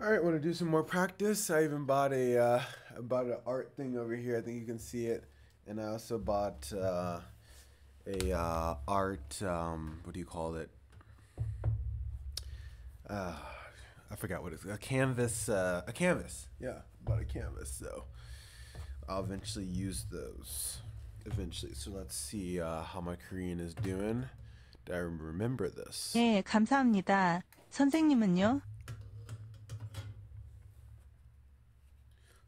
All right, want to do some more practice. I even bought a uh, bought an art thing over here. I think you can see it, and I also bought uh, a uh, art. Um, what do you call it? Uh, I forgot what it's a canvas. Uh, a canvas. Yeah, bought a canvas. So I'll eventually use those. Eventually. So let's see uh, how my Korean is doing. Do I remember this? 네, 감사합니다. 선생님은요?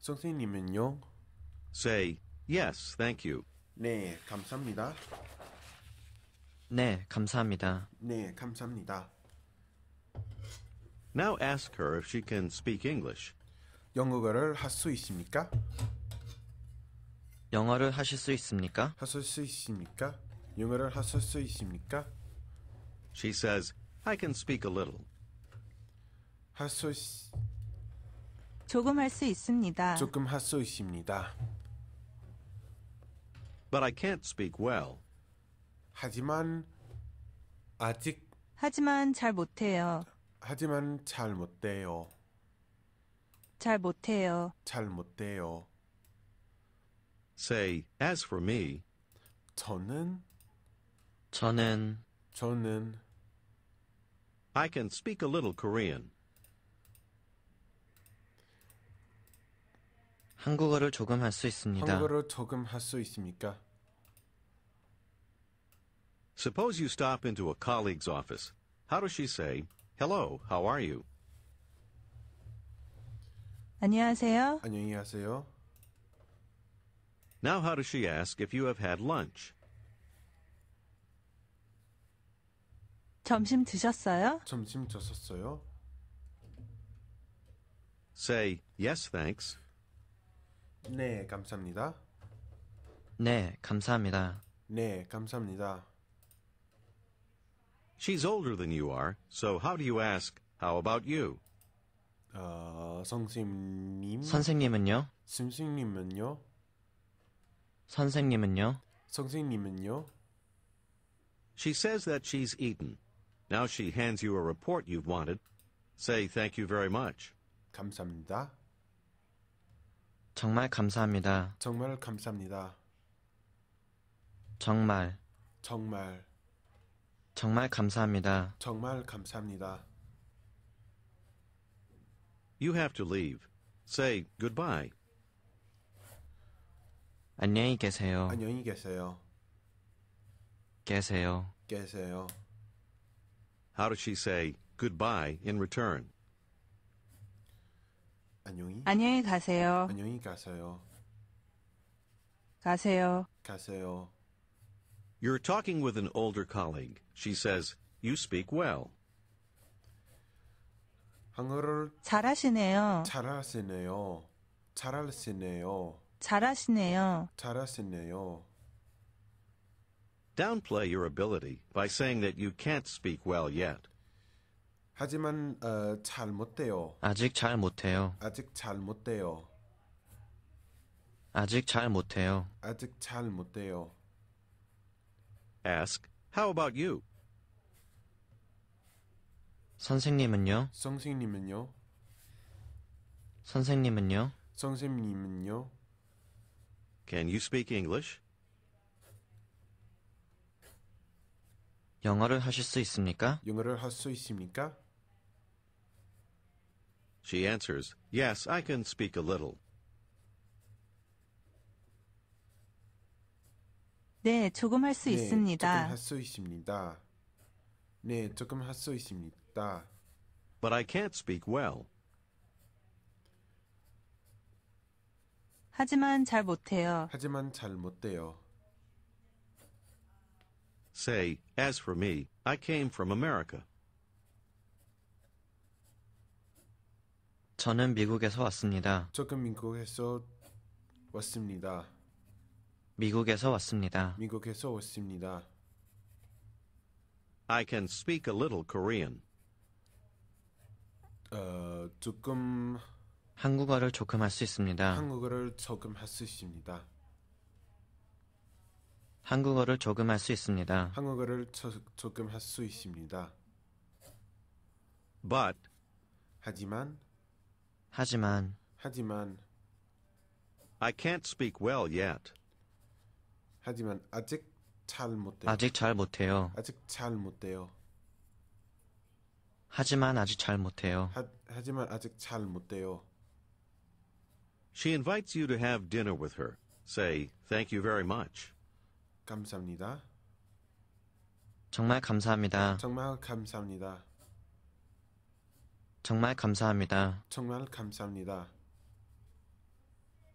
선생님은요? Say yes, thank you. 네, 감사합니다. 네, 감사합니다. 네, 감사합니다. Now ask her if she can speak English. 영어를 할수 있습니까? 영어를 하실 수 있습니까? 하실 수 있습니까? 영어를 하실 수 있습니까? She says, I can speak a little. 할수 있... 조금 할 수 있습니다. 조금 할 수 있습니다. But I can't speak well. 하지만 아직 하지만 잘 못해요. 하지만 잘못 돼요. 잘 못해요. 잘못 돼요. Say, as for me, 저는 저는 저는 I can speak a little Korean. 한국어를 조금 있습니다. 한국어를 조금 있습니까? Suppose you stop into a colleague's office. How does she say, "Hello, how are you?" 안녕하세요. 안녕히 Now how does she ask if you have had lunch? 점심 드셨어요? 점심 드셨어요? Say, "Yes, thanks." 네, 감사합니다. 네, 감사합니다. 네, 감사합니다. She's older than you are, so how do you ask, how about you? 어, 선생님. 선생님은요? 선생님은요? 선생님은요? 선생님은요? She says that she's eaten. Now she hands you a report you've wanted. Say thank you very much. 감사합니다. 정말 감사합니다. 정말 감사합니다. 정말 정말 정말 감사합니다. 정말 감사합니다. You have to leave. Say goodbye. 안녕히 계세요. 안녕히 계세요. 계세요. 계세요. How does she say goodbye in return? 안녕히 안녕히 가세요. 안녕히 가세요. 가세요. 가세요. You're talking with an older colleague. She says, "You speak well." 한글을 잘하시네요. 잘하시네요. 잘하시네요. 잘하시네요. 잘하시네요. Downplay your ability by saying that you can't speak well yet. 하지만 어, 잘 못돼요. 아직 잘 못해요. 아직 잘 못돼요. 아직 잘 못해요. 아직 잘 못돼요. Ask, how about you? 선생님은요? 선생님은요? 선생님은요? 선생님은요? Can you speak English? 영어를 하실 수 있습니까? 영어를 할 수 있습니까? She answers, Yes, I can speak a little. 네, 조금 할수 있습니다. 조금 할 있습니다. 네, 조금 할 수 있습니다. But I can't speak well. 하지만 잘 못해요. 하지만 잘 못돼요. Say, as for me, I came from America. 저는 미국에서 왔습니다. 저는 미국에서 왔습니다. 미국에서 왔습니다. 미국에서 왔습니다. I can speak a little Korean. 어, 조금 한국어를 조금 할 수 있습니다. 한국어를 조금 할 수 있습니다. 한국어를 조금 할 수 있습니다. 한국어를 저, 조금 할수 있습니다. But 하지만 하지만 하지만 I can't speak well yet. 하지만 아직 잘 못해요. 아직 잘 못해요. 아직 잘 못해요. 하지만 아직 잘 못해요. 하, 하지만 아직 잘 못해요. She invites you to have dinner with her. Say thank you very much. 감사합니다. 정말 감사합니다. 정말 감사합니다. 정말 감사합니다. 정말 감사합니다.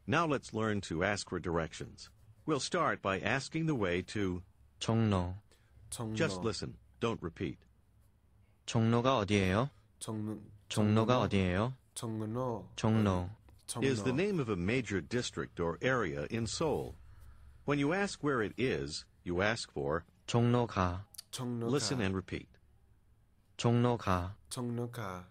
Now let's learn to ask for directions. We'll start by asking the way to 종로. 정로. Just listen, don't repeat. 종로가 어디예요? 정로. 종로가 어디예요? 정로. 종로. Is the name of a major district or area in Seoul. When you ask where it is, you ask for 종로가. Listen and repeat. 종로가. 종로가.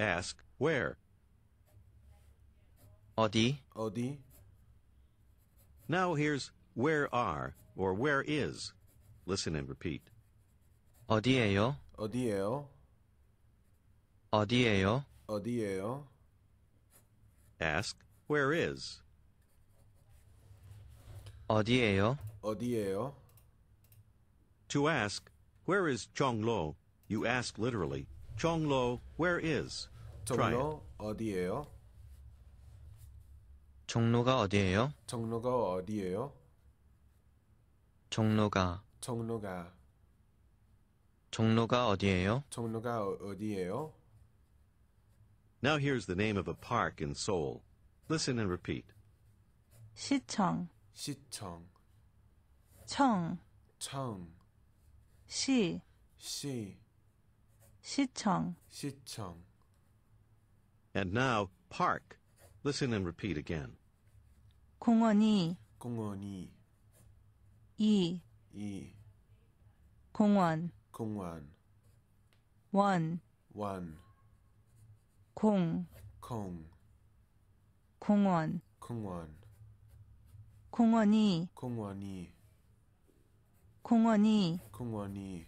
Ask where. 어디? 어디? Now here's where are or where is. Listen and repeat. 어디에요? 어디에요? 어디에요? 어디에요? Ask where is. 어디에요? 어디에요? To ask where is Lo? you ask literally 정로 where is? 정로 어디예요? 정로가 어디예요? 정로가 어디예요? 정로가 정로가 정로가 어디예요? 정로가 어디예요? Now here's the name of a park in Seoul. Listen and repeat. 시청 시청 청 청, 시, 시 시청 시청 And now park. Listen and repeat again. 공원이 공원이 이, 이 공원 공원 원, 원 공, 콩 공원 공원 공원이 공원이 공원이 공원이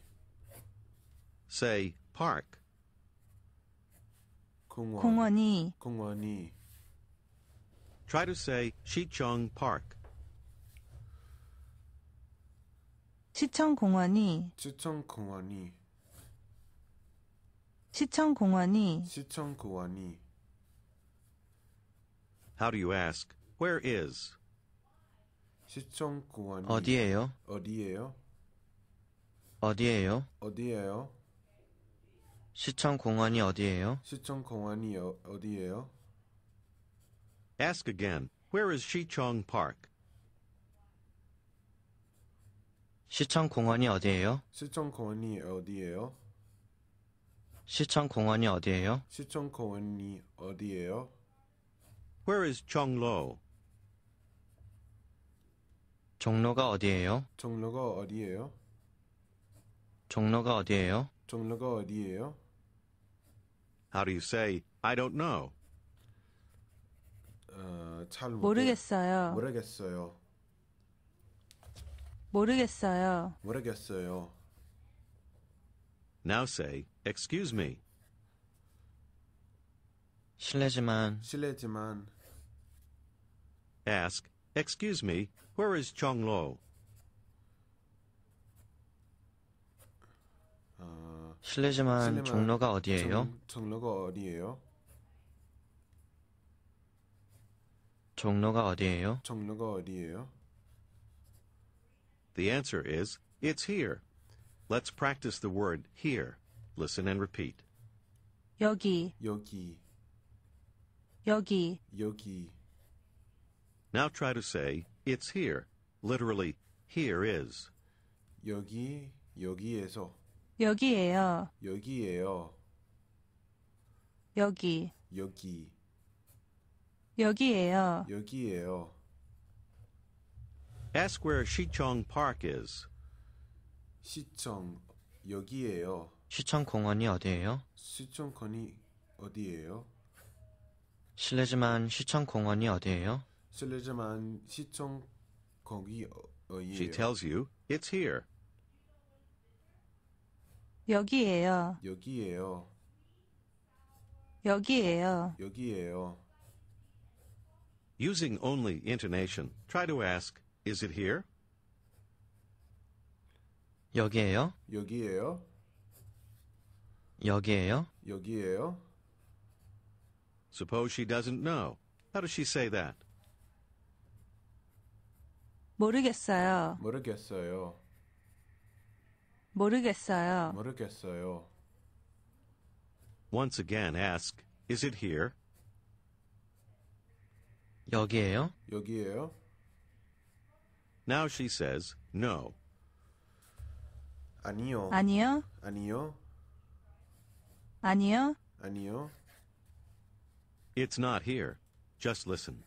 Say park 공원 이 공원이 Try to say s i Park. 시청 공원이 시청 공원이 시청 공원이 시청 공원이 How do you ask where is? 시청 공원이 어디예요? 어디예요? 어디예요? 어디예요? 시청 공원이 어디예요? 시청 공원이 어, 어디예요? Ask again. Where is s i c h o n g Park? 시청 공원이 어디예요? 시청 공원이 어디예요? 시청 공원이 어디예요? 시청 공원이 어디예요? Where is Chonglo? 종로가 어디예요? 종로가 어디예요? 종로가 어디예요? 종로가 어디예요? How do you say, I don't know? 잘 모르겠어요. 모르겠어요. 모르겠어요. 모르겠어요. Now say, excuse me. 실례지만. 실례지만. Ask, excuse me, where is Chong Lo? 실례지만 종로가 어디예요? 어디예요? 종로가 어디예요? 종로가 어디예요? The answer is it's here. Let's practice the word here. Listen and repeat. 여기 여기 여기 여기 Now try to say it's here. Literally here is. 여기 여기에서 여기에요. 여기에요. 여기. 여기. 여기에요. 여기에요. Ask where s i Park is. 시청 여기에요. 시청 공원이 어디예요? 시청 건이 어디예요? 실례지만 시청 공원이 어디예요? 실례지만 시청 거기 어, 어디예요? She tells you it's here. 여기에요. 여기에요. 여기에요. 여기에요. Using only intonation, try to ask, is it here? 여기에요. 여기에요. 여기에요. 여기에요. Suppose she doesn't know. How does she say that? 모르겠어요. 모르겠어요. 모르겠어요. 모르겠어요. Once again ask, is it here? 여기에요? 여기에요? Now she says, no. 아니요. 아니요. 아니요. 아니요. 아니요. It's not here. Just listen.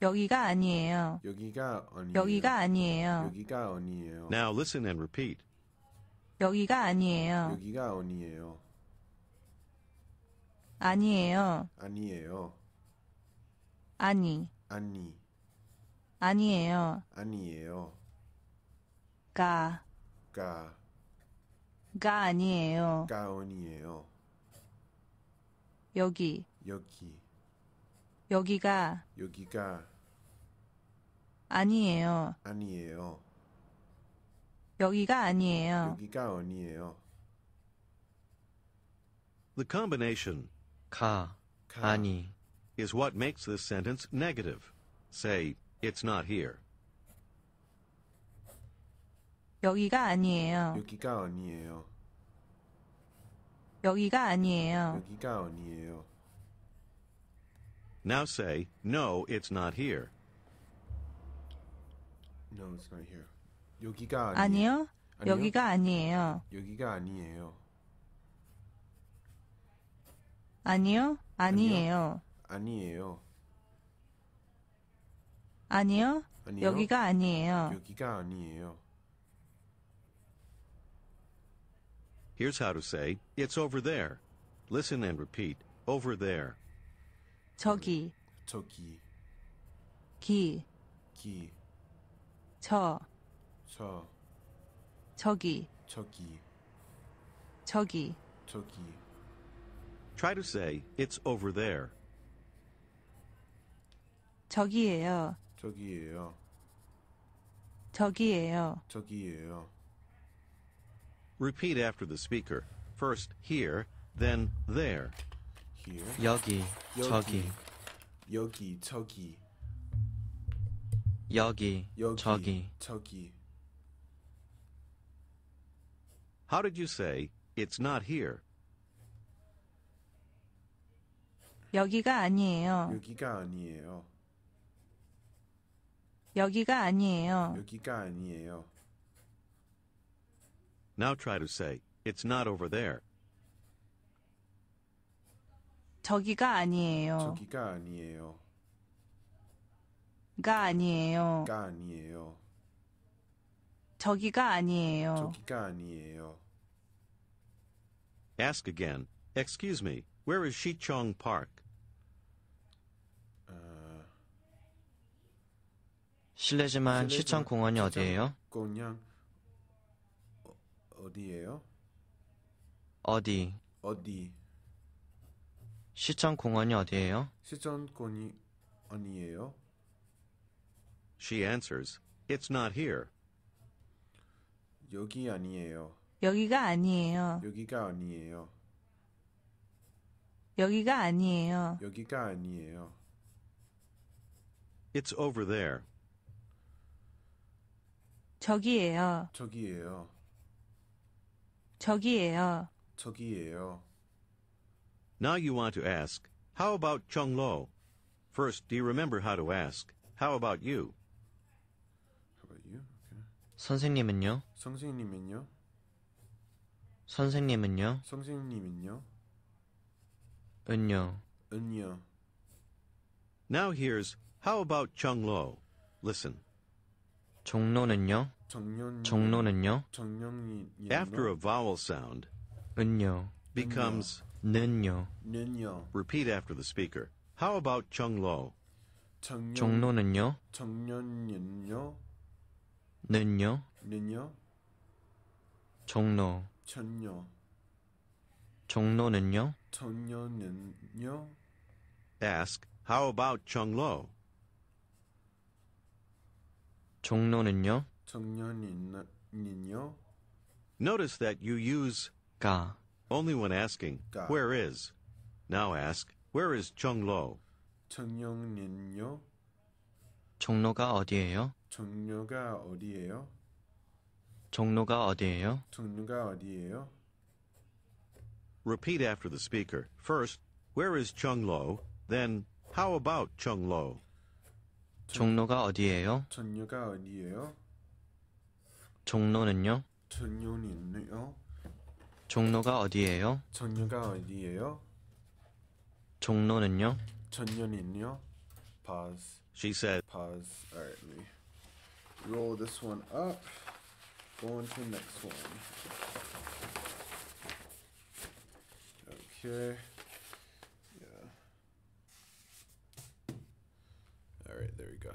여기가 아니에요. 여기가 아니에요. 여기가 아니에요. 여기가 아니에요. Now listen and repeat. 여기가 아니에요. 여기가 아니에요. 아니에요. 아니에요. 아니. 아니. 아니에요. 아니에요. 가. 가. 가 아니에요. 가 아니에요. 여기. 여기. 여기가. 여기가. 아니에요. 아니에요. 여기가 아니에요. 여기가 아니에요. The combination 가, 가 아니 is what makes this sentence negative. Say it's not here. 여기가 아니에요. 여기가 아니에요. 여기가 아니에요. 여기가 아니에요. Now say no, it's not here. No, it's not here. 여기가 아니에요. 아니요? 아니요? 여기가 아니에요. 여기가 아니에요. 아니요? 아니에요. 아니에요. 아니요? 아니요? 여기가 아니에요. 여기가 아니에요. Here's how to say it's over there. Listen and repeat. Over there. 저기 저기 기기저 저 저기 저기 저기 저기 Try to say it's over there. 저기예요. 저기예요. 저기예요. 저기예요. Repeat after the speaker. First here, then there. Here. 여기, 저기, 여기 저기 여기, 여기 저기 저기 How did you say, it's not here? 여기가 아니에요. 여기가 아니에요. 여기가 아니에요. 여기가 아니에요. Now try to say, it's not over there. 저기가 아니에요. 저기가 아니에요. 가 아니에요. 가 아니에요. 저기가 아니에요. 저기가 아니에요. Ask again, Excuse me, where is Shichong Park? 어, uh, 실례지만 시청 공원이 어디예요? 공양 어디예요? 어디? 어디? 시청 공원이 어디예요? 시청권이 아니에요? She answers, It's not here. 여기 아니에요. 여기가 아니에요. 여기가 아니에요. 여기가 아니에요. 여기가 아니에요. It's over there. 저기예요. 저기예요. 저기예요. 저기예요. Now you want to ask, how about Chunglo? First, do you remember how to ask, how about you? How about you? Okay. 선생님은요? 선생님은요? 선생님은요? 선생님은요? 은요. 은요. Now here's how about Chunglo? Listen. 종로는요? 종로는요? After a vowel sound, 은요 becomes 는요. 는요. Repeat after the speaker. How about Chunglo? 종로는요? 종로는요? 는요? 는요? 종로. 전요. 종로는요? 종로는요. Ask, how about Chunglo? 종로는요? 종로는요? Notice that you use 가 only when asking 가. where is. Now ask, where is Chunglo? 정령님요? 종로가 어디예요? 종로가 어디예요? 종로가 어디예요? 종로가 어디예요? Repeat after the speaker. First, where is Chunglo? Then, how about Chunglo? 종로가 어디예요? 종로가 어디예요? 종로는요? 종로는요? 종로가 어디예요? 종로가 어디예요? 종로는요? 종로는요? Pause. She said. Pause. All right, let me roll this one up. Go on to the next one. Okay. Yeah. All right, there we go.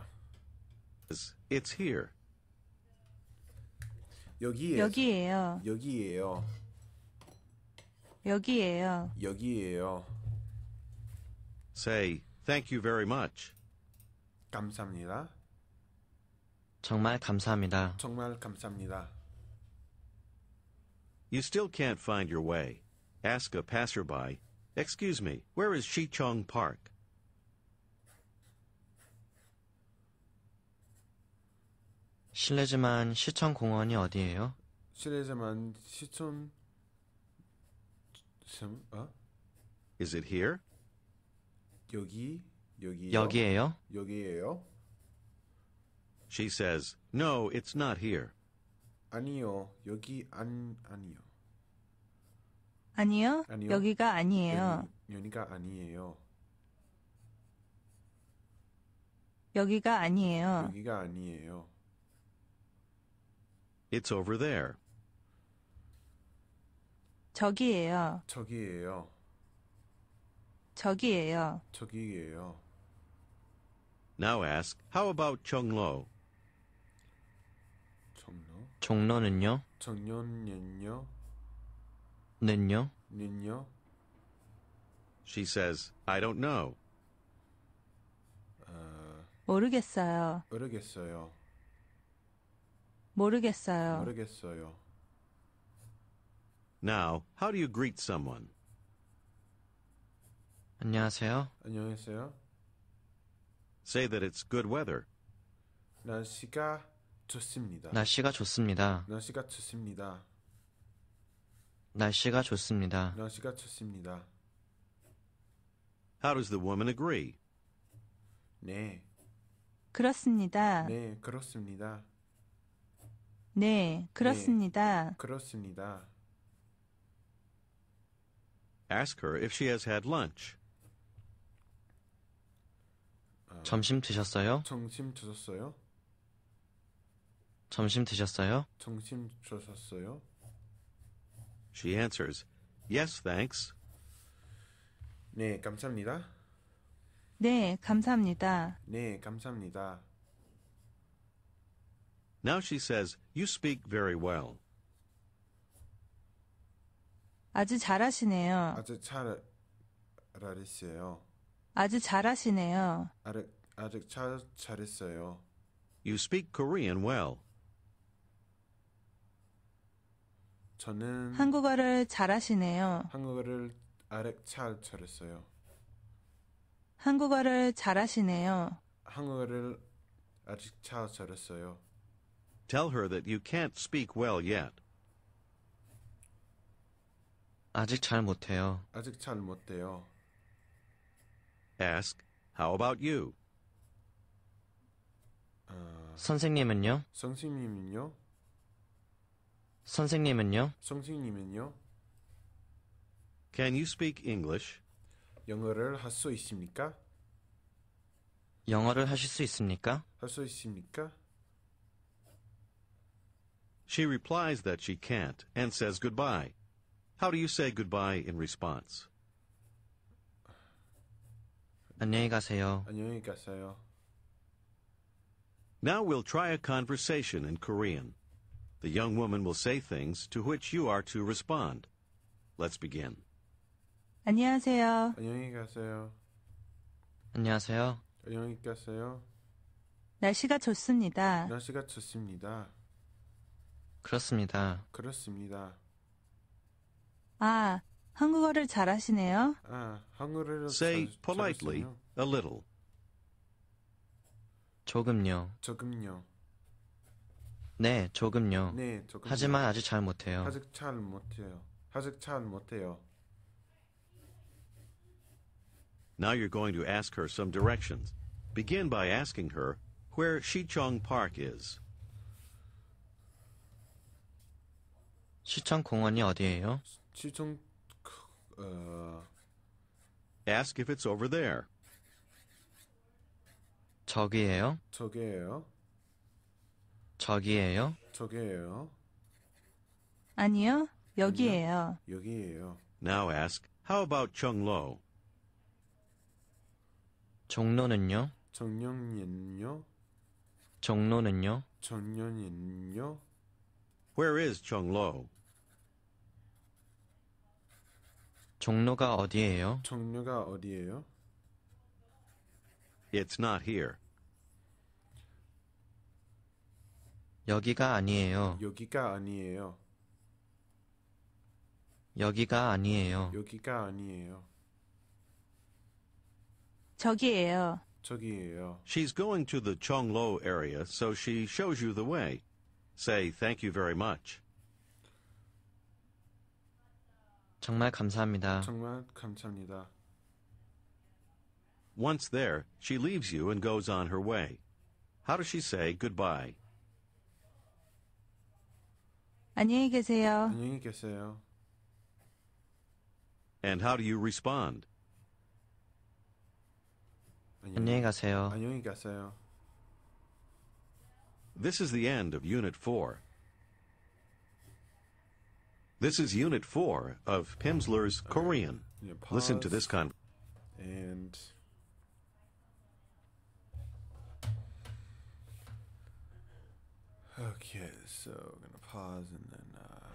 It's, it's here. 여기에 여기에요. 여기에요. 여기에요. 여기에요. Say thank you very much. 감사합니다. 정말 감사합니다. 정말 감사합니다. You still can't find your way. Ask a passerby, Excuse me, where is Shichong Park? 실례지만 시청 공원이 어디예요? 실례지만 시청 Is it here? 여기 여기 여기예요? 여기예요? She says, "No, it's not here." 아니요. 여기 안 아니요. 아니요, 아니요. 여기가 아니에요. 여기, 가 아니에요. 여기가 아니에요. 여기가 아니에요. It's over there. 저기예요. 저기예요. 저기예요. 저기예요. Now ask, how about Cheonglo? 종로는요 정년은요? nenyo? n i n o She says, I don't know. 어, 모르겠어요. 모르겠어요. 모르겠어요. 모르겠어요. Now, how do you greet someone? 안녕하세요. 안녕하세요. Say that it's good weather. 날씨가 좋습니다. 날씨가 좋습니다. 날씨가 좋습니다. 날씨가 좋습니다. 날씨가 좋습니다. How does the woman agree? 네, 그렇습니다. 네, 그렇습니다. 네, 그렇습니다. 네, 그렇습니다. Ask her if she has had lunch. 아, 점심 드셨어요? 정심 주셨어요? 점심 드셨어요? 정심 주셨어요? She answers, Yes, thanks. 네, 감사합니다. 네, 감사합니다. 네, 감사합니다. Now she says, You speak very well. 아주 잘하시네요. 아주 잘 잘했어요. 아주 잘하시네요. 아주 잘 잘했어요. You speak Korean well. 저는 한국어를 잘하시네요. 한국어를 아렉 잘 잘했어요. 한국어를 잘하시네요. 한국어를 아직 잘 잘했어요. Tell her that you can't speak well yet. 아직 잘 못해요. 아직 잘 못해요. Ask, how about you? 어, 선생님은요? 선생님은요? 선생님은요? 선생님은요? Can you speak English? 영어를 있습니까? 영어를 하실 수 있습니까? 있습니까? She replies that she can't and says goodbye. How do you say goodbye in response? 안녕히 가세요. 안녕히 가세요. Now we'll try a conversation in Korean. The young woman will say things to which you are to respond. Let's begin. 안녕하세요. 안녕히 가세요. 안녕하세요. 안녕히 가세요. 날씨가 좋습니다. 날씨가 좋습니다. 그렇습니다. 그렇습니다. 아, 한국어를 잘하시네요. 아, 한국어를 Say politely a little. 조금요. 조금요. 네, 조금요. 네, 조금. 하지만 아직 잘 못해요. 아직 잘 못해요. 아직 잘 못해요. Now you're going to ask her some directions. Begin by asking her where Shichong Park is. 시청 공원이 어디예요? 시청 어... Ask if it's over there. 저기예요? 저기예요? 저기예요? 저기예요. 아니요, 여기예요. 여기예요. Now ask, how about Chunglo? 종로는요? 정년이요. 종로는요? 정년이요. Where is Chunglo? 종로가 어디예요? 정류가 어디예요? It's not here. 여기가 아니에요. 여기가 아니에요. 여기가 아니에요. 여기가 아니에요. 저기예요. 저기예요. She's going to the Chonglo area, so she shows you the way. Say thank you very much. 정말 감사합니다. 정말 감사합니다. Once there, she leaves you and goes on her way. How does she say goodbye? 안녕히 계세요. 안녕히 계세요. And how do you respond? 안녕히 가세요. 안녕히 가세요. This is the end of Unit 4. This is Unit 4 of Pimsleur's okay. Korean. Listen to this con. And. Okay, so I'm going to pause and then uh,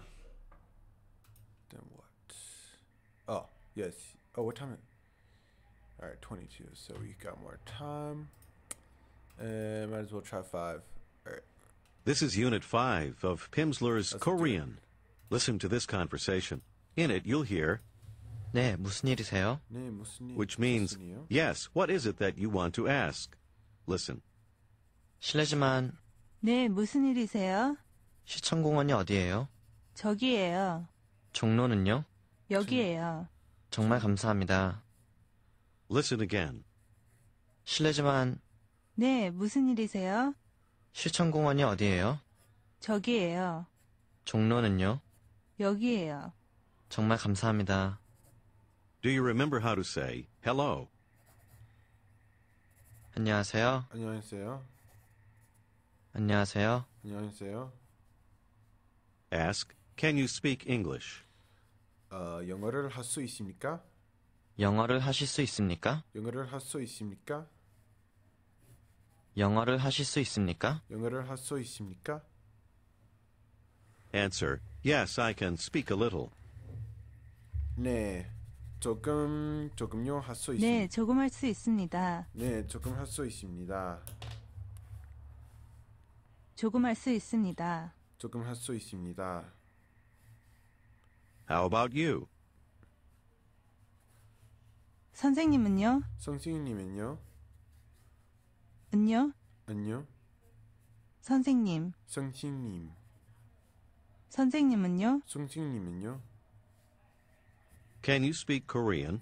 then what? Oh yes. Oh, what time? All right, 22. So we got more time. And might as well try five. All right. This is Unit 5 of Pimsleur's That's Korean. Listen to this conversation. In it, you'll hear 네, 무슨 일이세요? 네, 무슨 일, which means, 무슨 yes, what is it that you want to ask? Listen. 실례지만 네, 무슨 일이세요? 시청공원이 어디예요? 저기예요. 종로는요? 여기예요. 정말 감사합니다. Listen again. 실례지만 네, 무슨 일이세요? 시청공원이 어디예요? 저기예요. 종로는요? 여기예요. 정말 감사합니다. Do you remember how to say hello? 안녕하세요. 안녕하세요. 안녕하세요. 안녕하세요. Ask, can you speak English? 어, 영어를 할수 있습니까? 영어를 하실 수 있습니까? 영어를 할수 있습니까? 영어를 하실 수 있습니까? 영어를 할수 있습니까? Answer, yes, I can speak a little. 네, 조금 조금요 할수있 네, 조금 할수 있습니다. 네, 조금 할수 있습니다. 조금 할수 있습니다. 조금 할수 있습니다. How about you? 선생님은요? 선생님은요? 은요? 안녕? 선생님. 선생님. 선생님은요? 선생님은요? Can you speak Korean?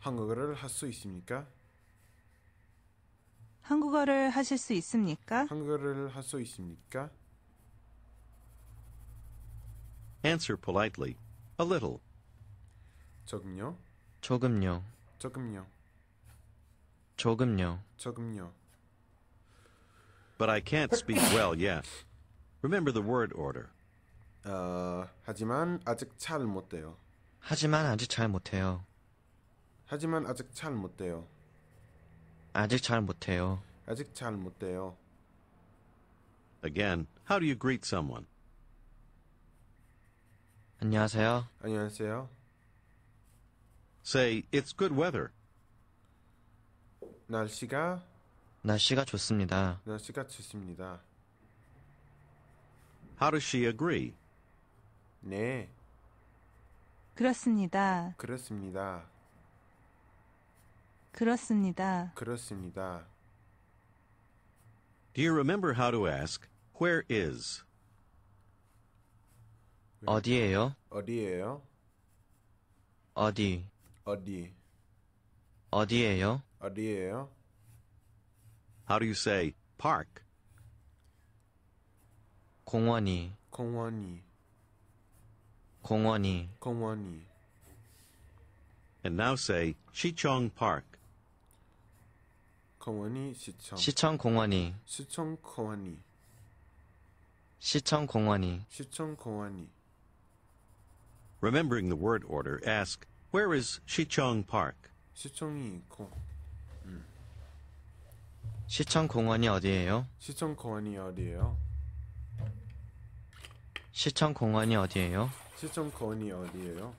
한국어를 할 수 있습니까? 한국어를 하실 수 있습니까? 한국어를 할 수 있습니까? Answer politely. A little. 조금요. 조금요. 조금요. 조금요. 조금요. But I can't speak well yet. Remember the word order. 어, 하지만 아직 잘 못돼요. 하지만 아직 잘 못해요. 하지만 아직 잘 못돼요. 아직 잘 못해요. 아직 잘 못돼요. Again, how do you greet someone? 안녕하세요. 안녕하세요. Say, it's good weather. 날씨가 날씨가 좋습니다. 날씨가 좋습니다. How does she agree? 네, 그렇습니다. 그렇습니다. 그렇습니다. 그렇습니다. Do you remember how to ask, where is? 네. 어디에요? 어디에요? 어디? 어디? 어디에요? 어디에요? How do you say park? 공원이 공원이 공원이 공원이 And now say s i Park. 공원이 시청 시청 공원이 시청 공원이 시청 공원이 시청 공원이 Remembering the word order, ask, where is Shichong Park? 시청이 있고 시청 공원이 어디예요? 시청 공원이 어디예요? 시청 공원이 어디예요? 시청 공원이 어디예요?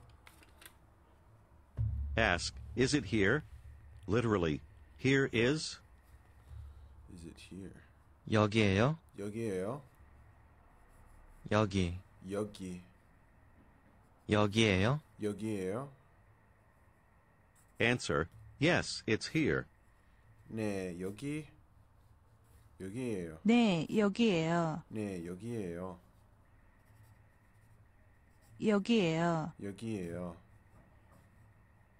Ask, is it here? Literally, here is? Is it here? 여기예요? 여기예요? 여기. 여기. 여기에요? 여기에요? Answer. Yes, it's here. 네, 여기. 여기에요. 네, 여기에요. 네, 여기에요. 여기에요. 여기에요.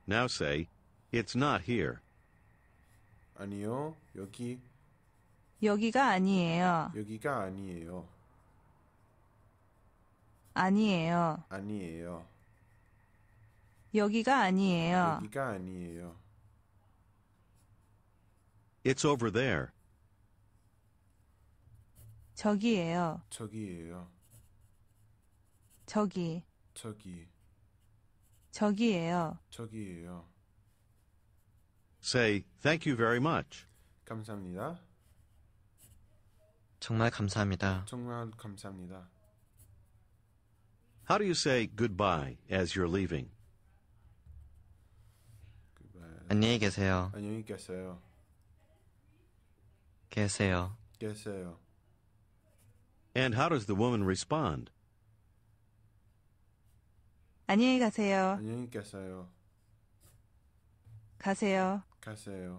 Now say, it's not here. 아니요, 여기. 여기가 아니에요. 여기가 아니에요. 아니에요. 아니에요. 여기가 아니에요. 여기가 아니에요. It's over there. 저기예요. 저기예요. 저기. 저기. 저기예요. 저기예요. Say thank you very much. 감사합니다. 정말 감사합니다. 정말 감사합니다. How do you say goodbye as you're leaving? 안녕히 계세요. 안녕히 계세요. 계세요. 계세요. And how does the woman respond? 안녕히 가세요. 안녕히 계세요. 가세요. 가세요.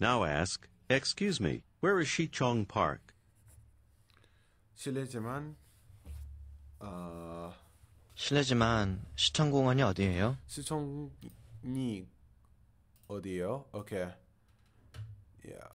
Now ask, excuse me, where is Shichong Park? 실례지만 아 실례지만 시청 공원이 어디예요? 시청이 어디요? 오케이. Yeah.